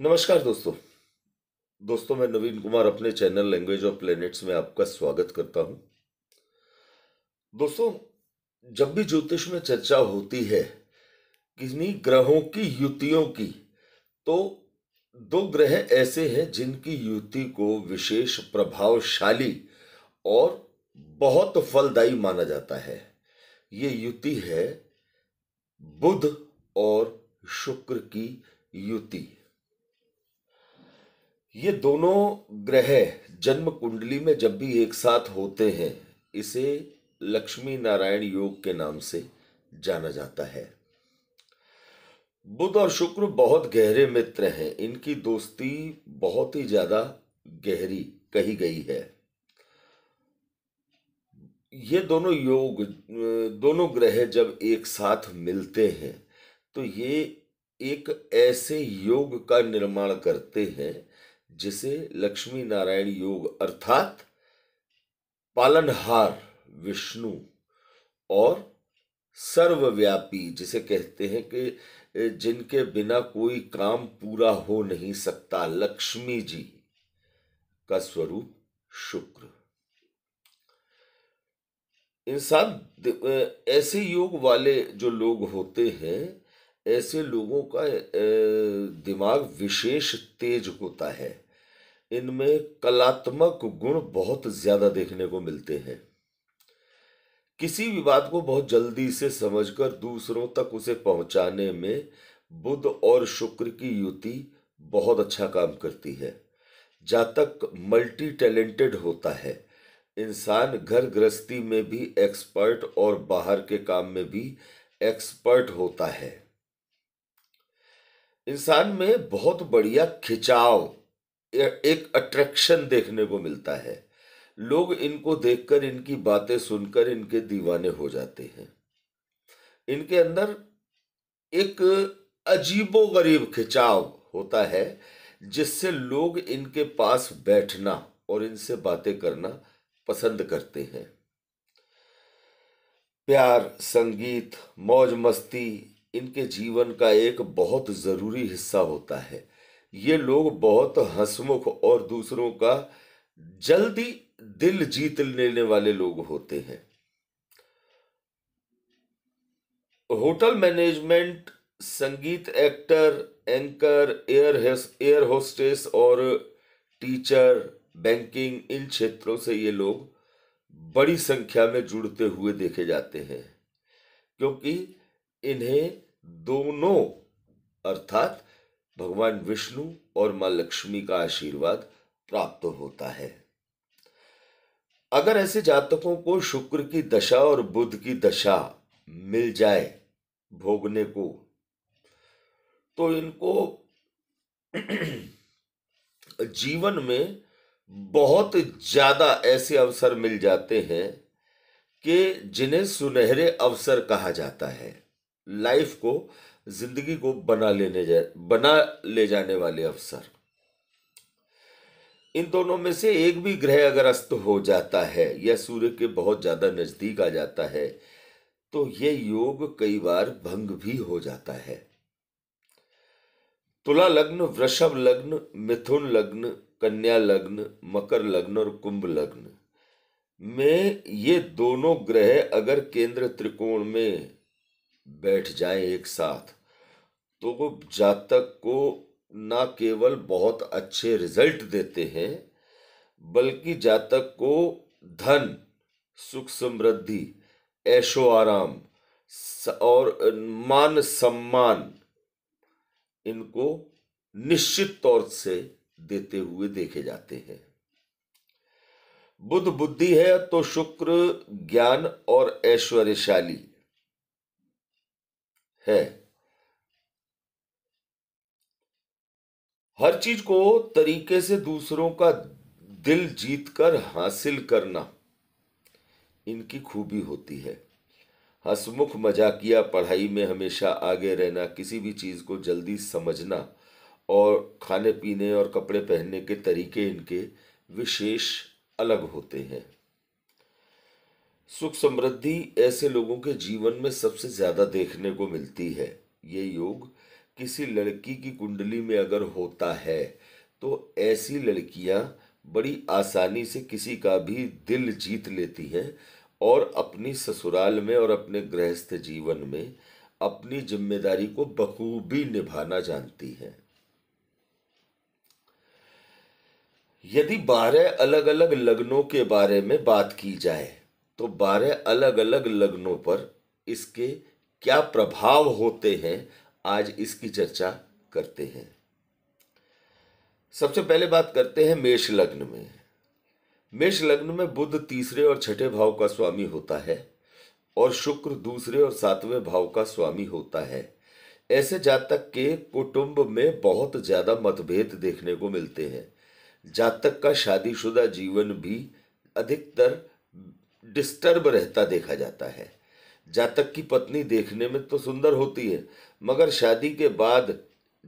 नमस्कार दोस्तों दोस्तों मैं नवीन कुमार अपने चैनल लैंग्वेज ऑफ प्लैनेट्स में आपका स्वागत करता हूं दोस्तों जब भी ज्योतिष में चर्चा होती है किन्हीं ग्रहों की युतियों की तो दो ग्रह ऐसे हैं जिनकी युति को विशेष प्रभावशाली और बहुत फलदायी माना जाता है ये युति है बुध और शुक्र की युति ये दोनों ग्रह जन्म कुंडली में जब भी एक साथ होते हैं इसे लक्ष्मी नारायण योग के नाम से जाना जाता है बुध और शुक्र बहुत गहरे मित्र हैं इनकी दोस्ती बहुत ही ज्यादा गहरी कही गई है ये दोनों योग दोनों ग्रह जब एक साथ मिलते हैं तो ये एक ऐसे योग का निर्माण करते हैं जिसे लक्ष्मी नारायण योग अर्थात पालनहार विष्णु और सर्वव्यापी जिसे कहते हैं कि जिनके बिना कोई काम पूरा हो नहीं सकता लक्ष्मी जी का स्वरूप शुक्र इंसान ऐसे योग वाले जो लोग होते हैं ऐसे लोगों का दिमाग विशेष तेज होता है इनमें कलात्मक गुण बहुत ज्यादा देखने को मिलते हैं किसी भी बात को बहुत जल्दी से समझकर दूसरों तक उसे पहुंचाने में बुध और शुक्र की युति बहुत अच्छा काम करती है जातक मल्टी टैलेंटेड होता है इंसान घर गृहस्थी में भी एक्सपर्ट और बाहर के काम में भी एक्सपर्ट होता है इंसान में बहुत बढ़िया खिंचाव एक अट्रैक्शन देखने को मिलता है लोग इनको देखकर इनकी बातें सुनकर इनके दीवाने हो जाते हैं इनके अंदर एक अजीबो गरीब खिंचाव होता है जिससे लोग इनके पास बैठना और इनसे बातें करना पसंद करते हैं प्यार संगीत मौज मस्ती इनके जीवन का एक बहुत ज़रूरी हिस्सा होता है ये लोग बहुत हंसमुख और दूसरों का जल्दी दिल जीत लेने वाले लोग होते हैं होटल मैनेजमेंट संगीत actor anchor air air hostess और टीचर बैंकिंग इन क्षेत्रों से ये लोग बड़ी संख्या में जुड़ते हुए देखे जाते हैं क्योंकि इन्हें दोनों अर्थात भगवान विष्णु और मां लक्ष्मी का आशीर्वाद प्राप्त होता है अगर ऐसे जातकों को शुक्र की दशा और बुध की दशा मिल जाए भोगने को तो इनको जीवन में बहुत ज़्यादा ऐसे अवसर मिल जाते हैं कि जिन्हें सुनहरे अवसर कहा जाता है लाइफ को जिंदगी को बना लेने जा बना ले जाने वाले अवसर इन दोनों में से एक भी ग्रह अगर अस्त हो जाता है या सूर्य के बहुत ज़्यादा नज़दीक आ जाता है तो यह योग कई बार भंग भी हो जाता है तुला लग्न वृषभ लग्न मिथुन लग्न कन्या लग्न मकर लग्न और कुंभ लग्न में ये दोनों ग्रह अगर केंद्र त्रिकोण में बैठ जाएं एक साथ तो वो जातक को ना केवल बहुत अच्छे रिजल्ट देते हैं बल्कि जातक को धन सुख समृद्धि ऐशो आराम और मान सम्मान इनको निश्चित तौर से देते हुए देखे जाते हैं बुद्ध बुद्धि है तो शुक्र ज्ञान और ऐश्वर्यशाली है हर चीज को तरीके से दूसरों का दिल जीतकर हासिल करना इनकी खूबी होती है हसमुख मजाकिया पढ़ाई में हमेशा आगे रहना किसी भी चीज़ को जल्दी समझना और खाने पीने और कपड़े पहनने के तरीके इनके विशेष अलग होते हैं सुख समृद्धि ऐसे लोगों के जीवन में सबसे ज्यादा देखने को मिलती है ये योग किसी लड़की की कुंडली में अगर होता है तो ऐसी लड़कियां बड़ी आसानी से किसी का भी दिल जीत लेती हैं और अपनी ससुराल में और अपने गृहस्थ जीवन में अपनी जिम्मेदारी को बखूबी निभाना जानती हैं यदि बारह अलग अलग लग्नों के बारे में बात की जाए तो बारह अलग अलग लग्नों पर इसके क्या प्रभाव होते हैं आज इसकी चर्चा करते हैं सबसे पहले बात करते हैं मेष लग्न में मेष लग्न में बुद्ध तीसरे और छठे भाव का स्वामी होता है और शुक्र दूसरे और सातवें भाव का स्वामी होता है ऐसे जातक के कुटुंब में बहुत ज़्यादा मतभेद देखने को मिलते हैं जातक का शादीशुदा जीवन भी अधिकतर डिस्टर्ब रहता देखा जाता है जातक की पत्नी देखने में तो सुंदर होती है मगर शादी के बाद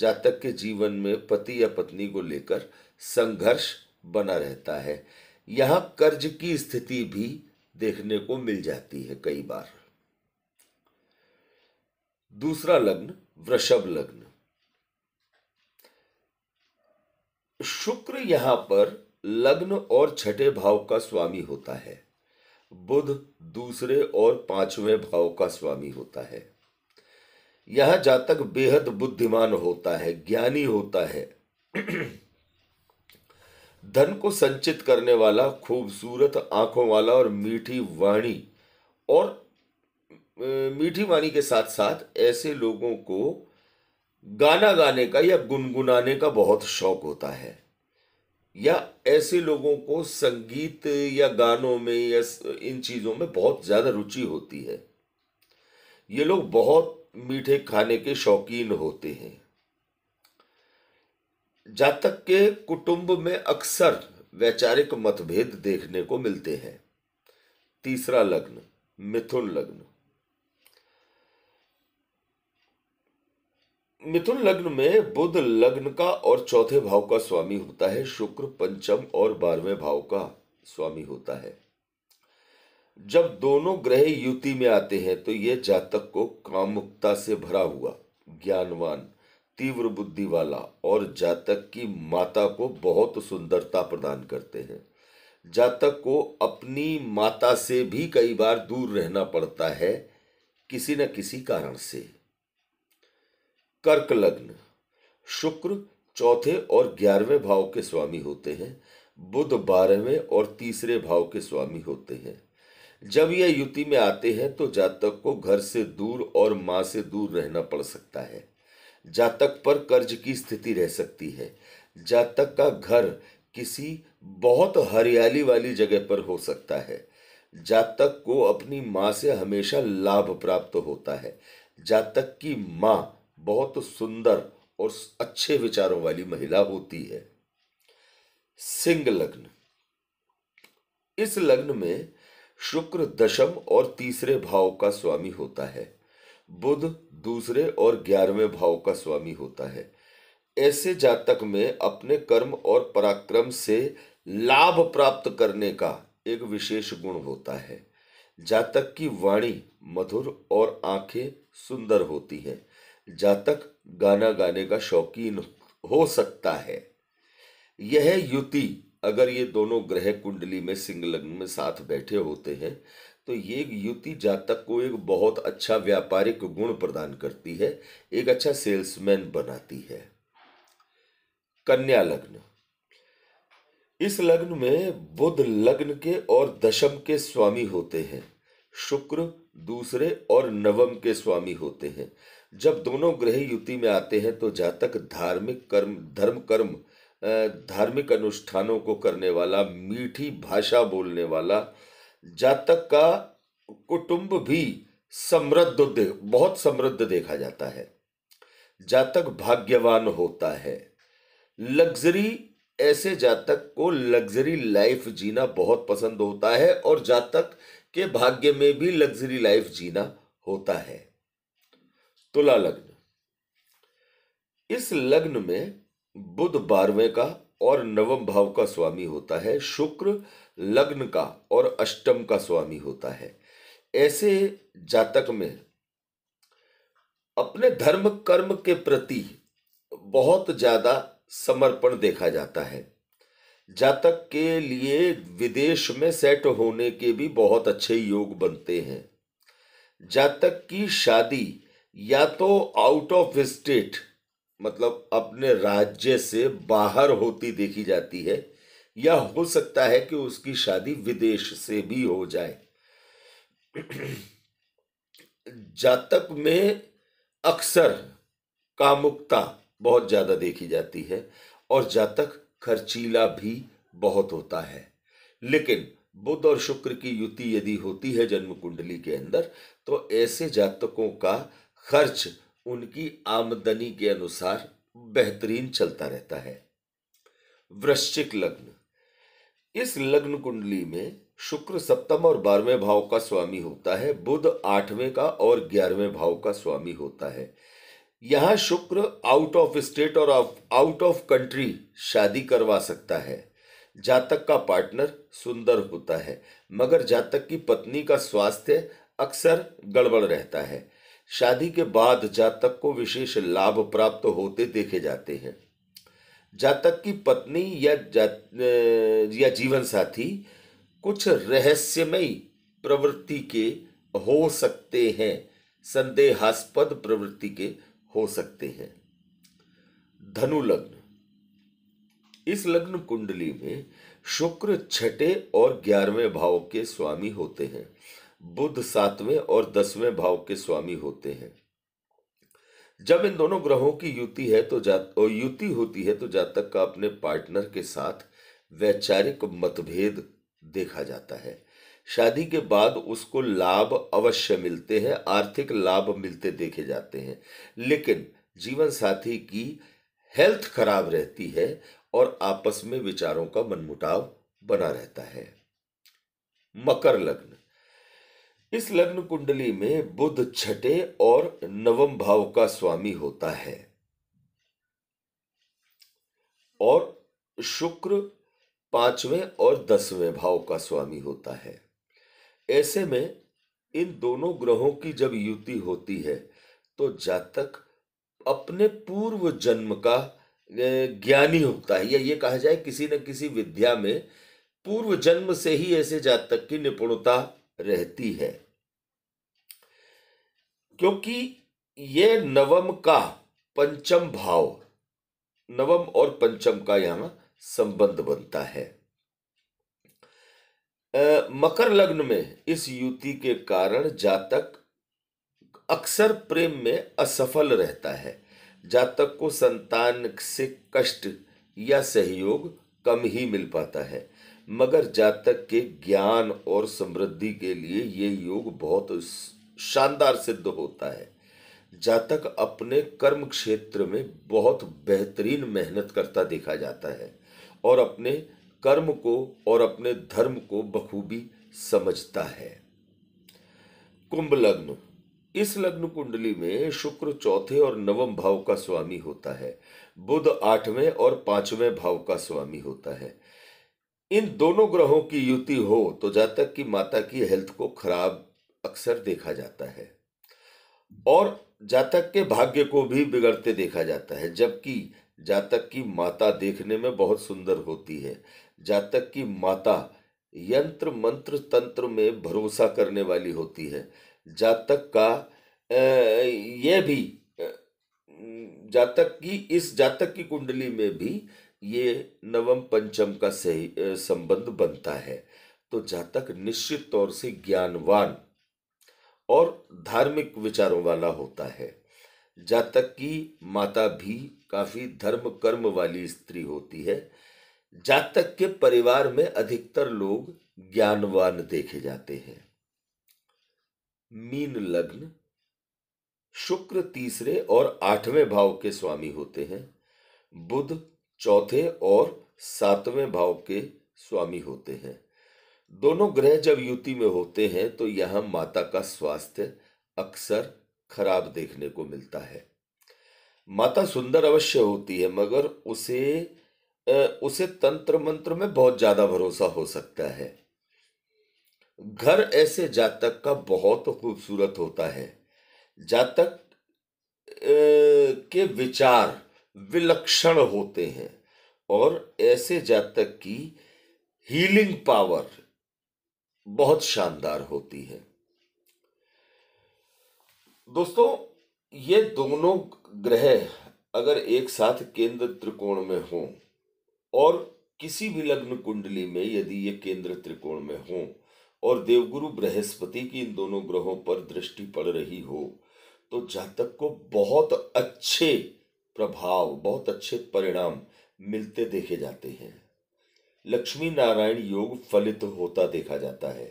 जातक के जीवन में पति या पत्नी को लेकर संघर्ष बना रहता है यहाँ कर्ज की स्थिति भी देखने को मिल जाती है कई बार दूसरा लग्न वृषभ लग्न शुक्र यहां पर लग्न और छठे भाव का स्वामी होता है बुध दूसरे और पांचवें भाव का स्वामी होता है यह जातक बेहद बुद्धिमान होता है ज्ञानी होता है धन को संचित करने वाला खूबसूरत आंखों वाला और मीठी वाणी और मीठी वाणी के साथ साथ ऐसे लोगों को गाना गाने का या गुनगुनाने का बहुत शौक होता है या ऐसे लोगों को संगीत या गानों में या इन चीज़ों में बहुत ज़्यादा रुचि होती है ये लोग बहुत मीठे खाने के शौकीन होते हैं जातक के कुटुंब में अक्सर वैचारिक मतभेद देखने को मिलते हैं तीसरा लग्न मिथुन लग्न मिथुन लग्न में बुध लग्न का और चौथे भाव का स्वामी होता है शुक्र पंचम और बारहवें भाव का स्वामी होता है जब दोनों ग्रह युति में आते हैं तो यह जातक को कामुकता से भरा हुआ ज्ञानवान तीव्र बुद्धि वाला और जातक की माता को बहुत सुंदरता प्रदान करते हैं जातक को अपनी माता से भी कई बार दूर रहना पड़ता है किसी न किसी कारण से कर्क लग्न शुक्र चौथे और ग्यारहवें भाव के स्वामी होते हैं बुध बारहवें और तीसरे भाव के स्वामी होते हैं जब यह युति में आते हैं तो जातक को घर से दूर और माँ से दूर रहना पड़ सकता है जातक पर कर्ज की स्थिति रह सकती है जातक का घर किसी बहुत हरियाली वाली जगह पर हो सकता है जातक को अपनी माँ से हमेशा लाभ प्राप्त होता है जातक की माँ बहुत सुंदर और अच्छे विचारों वाली महिला होती है सिंह लग्न इस लग्न में शुक्र दशम और तीसरे भाव का स्वामी होता है बुध दूसरे और ग्यारहवें भाव का स्वामी होता है ऐसे जातक में अपने कर्म और पराक्रम से लाभ प्राप्त करने का एक विशेष गुण होता है जातक की वाणी मधुर और आंखें सुंदर होती हैं जातक गाना गाने का शौकीन हो सकता है यह युति अगर ये दोनों ग्रह कुंडली में सिंह लग्न में साथ बैठे होते हैं तो ये युति जातक को एक बहुत अच्छा व्यापारिक गुण प्रदान करती है एक अच्छा सेल्समैन बनाती है कन्या लग्न इस लग्न में बुध लग्न के और दशम के स्वामी होते हैं शुक्र दूसरे और नवम के स्वामी होते हैं जब दोनों ग्रह युति में आते हैं तो जातक धार्मिक कर्म धर्म कर्म धार्मिक अनुष्ठानों को करने वाला मीठी भाषा बोलने वाला जातक का कुटुंब भी समृद्ध बहुत समृद्ध देखा जाता है जातक भाग्यवान होता है लग्जरी ऐसे जातक को लग्जरी लाइफ जीना बहुत पसंद होता है और जातक के भाग्य में भी लग्जरी लाइफ जीना होता है तुला लग्न इस लग्न में बुध बारहवें का और नवम भाव का स्वामी होता है शुक्र लग्न का और अष्टम का स्वामी होता है ऐसे जातक में अपने धर्म कर्म के प्रति बहुत ज्यादा समर्पण देखा जाता है जातक के लिए विदेश में सेट होने के भी बहुत अच्छे योग बनते हैं जातक की शादी या तो आउट ऑफ स्टेट मतलब अपने राज्य से बाहर होती देखी जाती है या हो सकता है कि उसकी शादी विदेश से भी हो जाए जातक में अक्सर कामुकता बहुत ज़्यादा देखी जाती है और जातक खर्चीला भी बहुत होता है लेकिन बुध और शुक्र की युति यदि होती है जन्म कुंडली के अंदर तो ऐसे जातकों का खर्च उनकी आमदनी के अनुसार बेहतरीन चलता रहता है वृश्चिक लग्न इस लग्न कुंडली में शुक्र सप्तम और बारहवें भाव का स्वामी होता है बुध आठवें का और ग्यारहवें भाव का स्वामी होता है यहाँ शुक्र आउट ऑफ स्टेट और आउट ऑफ कंट्री शादी करवा सकता है जातक का पार्टनर सुंदर होता है मगर जातक की पत्नी का स्वास्थ्य अक्सर गड़बड़ रहता है शादी के बाद जातक को विशेष लाभ प्राप्त होते देखे जाते हैं जातक की पत्नी या जा, या जीवन साथी कुछ रहस्यमयी प्रवृत्ति के हो सकते हैं संदेहास्पद प्रवृत्ति के हो सकते हैं धनु लग्न इस लग्न कुंडली में शुक्र छठे और ग्यारहवें भाव के स्वामी होते हैं बुद्ध सातवें और दसवें भाव के स्वामी होते हैं जब इन दोनों ग्रहों की युति है तो जा युति होती है तो जातक का अपने पार्टनर के साथ वैचारिक मतभेद देखा जाता है शादी के बाद उसको लाभ अवश्य मिलते हैं आर्थिक लाभ मिलते देखे जाते हैं लेकिन जीवन साथी की हेल्थ खराब रहती है और आपस में विचारों का मनमुटाव बना रहता है मकर लग्न इस लग्न कुंडली में बुध छठे और नवम भाव का स्वामी होता है और शुक्र पांचवें और दसवें भाव का स्वामी होता है ऐसे में इन दोनों ग्रहों की जब युति होती है तो जातक अपने पूर्व जन्म का ज्ञानी होता है या ये कहा जाए किसी न किसी विद्या में पूर्व जन्म से ही ऐसे जातक की निपुणता रहती है क्योंकि ये नवम का पंचम भाव नवम और पंचम का यहां संबंध बनता है आ, मकर लग्न में इस युति के कारण जातक अक्सर प्रेम में असफल रहता है जातक को संतान से कष्ट या सहयोग कम ही मिल पाता है मगर जातक के ज्ञान और समृद्धि के लिए ये योग बहुत शानदार सिद्ध होता है जातक अपने कर्म क्षेत्र में बहुत बेहतरीन मेहनत करता देखा जाता है और अपने कर्म को और अपने धर्म को बखूबी समझता है कुंभ लग्न इस लग्न कुंडली में शुक्र चौथे और नवम भाव का स्वामी होता है बुध आठवें और पांचवें भाव का स्वामी होता है इन दोनों ग्रहों की युति हो तो जातक की माता की हेल्थ को खराब अक्सर देखा जाता है और जातक के भाग्य को भी बिगड़ते देखा जाता है जबकि जातक की माता देखने में बहुत सुंदर होती है जातक की माता यंत्र मंत्र तंत्र में भरोसा करने वाली होती है जातक का यह भी जातक की इस जातक की कुंडली में भी ये नवम पंचम का सही संबंध बनता है तो जातक निश्चित तौर से ज्ञानवान और धार्मिक विचारों वाला होता है जातक की माता भी काफी धर्म कर्म वाली स्त्री होती है जातक के परिवार में अधिकतर लोग ज्ञानवान देखे जाते हैं मीन लग्न शुक्र तीसरे और आठवें भाव के स्वामी होते हैं बुध चौथे और सातवें भाव के स्वामी होते हैं दोनों ग्रह जब युति में होते हैं तो यह माता का स्वास्थ्य अक्सर खराब देखने को मिलता है माता सुंदर अवश्य होती है मगर उसे उसे तंत्र मंत्र में बहुत ज्यादा भरोसा हो सकता है घर ऐसे जातक का बहुत खूबसूरत होता है जातक के विचार विलक्षण होते हैं और ऐसे जातक की हीलिंग पावर बहुत शानदार होती है दोस्तों ये दोनों ग्रह अगर एक साथ केंद्र त्रिकोण में हो और किसी भी लग्न कुंडली में यदि ये केंद्र त्रिकोण में हो और देवगुरु बृहस्पति की इन दोनों ग्रहों पर दृष्टि पड़ रही हो तो जातक को बहुत अच्छे प्रभाव बहुत अच्छे परिणाम मिलते देखे जाते हैं लक्ष्मी नारायण योग फलित होता देखा जाता है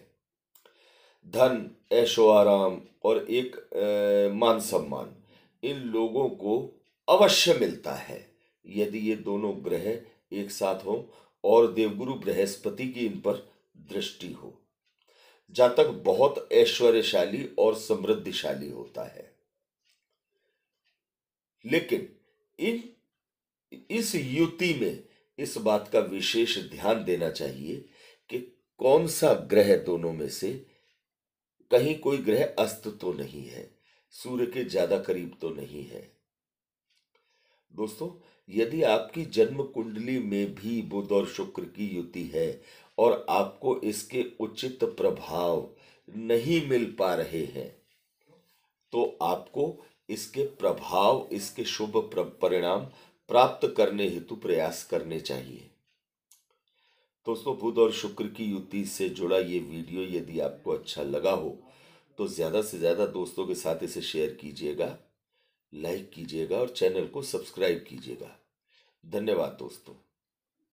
धन ऐशो आराम और एक ए, मान सम्मान इन लोगों को अवश्य मिलता है यदि ये दोनों ग्रह एक साथ हों और देवगुरु बृहस्पति की इन पर दृष्टि हो जातक बहुत ऐश्वर्यशाली और समृद्धिशाली होता है लेकिन इन इस युति में इस बात का विशेष ध्यान देना चाहिए कि कौन सा ग्रह दोनों में से कहीं कोई ग्रह अस्त तो नहीं है सूर्य के ज्यादा करीब तो नहीं है दोस्तों यदि आपकी जन्म कुंडली में भी बुध और शुक्र की युति है और आपको इसके उचित प्रभाव नहीं मिल पा रहे हैं तो आपको इसके प्रभाव इसके शुभ परिणाम प्राप्त करने हेतु प्रयास करने चाहिए दोस्तों बुध और शुक्र की युति से जुड़ा ये वीडियो यदि आपको अच्छा लगा हो तो ज़्यादा से ज़्यादा दोस्तों के साथ इसे शेयर कीजिएगा लाइक कीजिएगा और चैनल को सब्सक्राइब कीजिएगा धन्यवाद दोस्तों